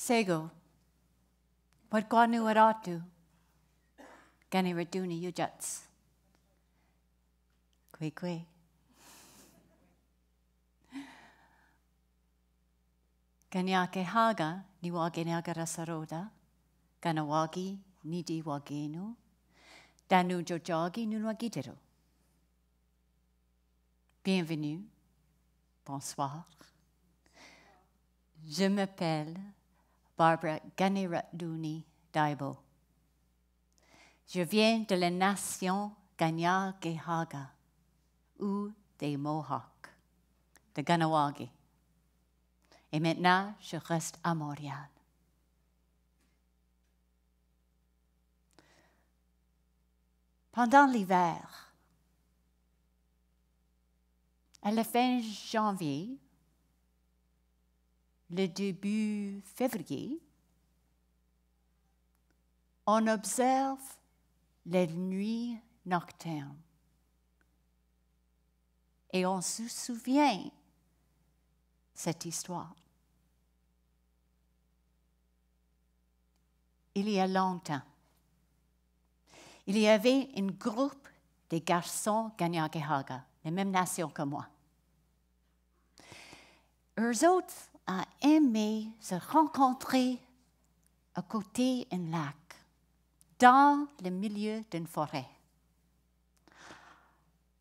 Sego. Wat guanu aratu. Gani raduni ujats. Kwe kwe. Ganyake haga niwagenaga saroda. Ganawagi nidi wagenu. Danu jojagi nunwagidero. Bienvenue. Bonsoir. Je m'appelle Barbara Ganiratduni Daibo. Je viens de la nation Ganyagehaga ou des Mohawks, de Ganawagi. Et maintenant, je reste à Montréal. Pendant l'hiver, à la fin janvier, le début février, on observe les nuits nocturnes. Et on se souvient cette histoire. Il y a longtemps, il y avait un groupe de garçons Ganyakehaga, les mêmes nations que moi. Eux autres a aimé se rencontrer à côté d'un lac, dans le milieu d'une forêt.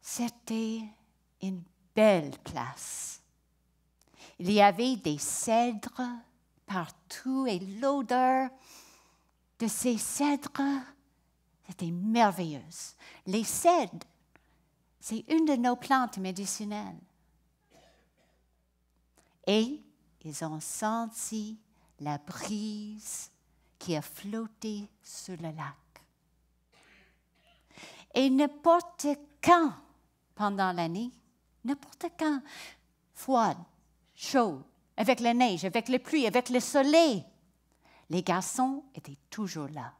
C'était une belle place. Il y avait des cèdres partout et l'odeur de ces cèdres était merveilleuse. Les cèdres, c'est une de nos plantes médicinales. Et ils ont senti la brise qui a flotté sur le lac. Et n'importe quand pendant l'année, n'importe quand, froid, chaud, avec la neige, avec la pluie, avec le soleil, les garçons étaient toujours là.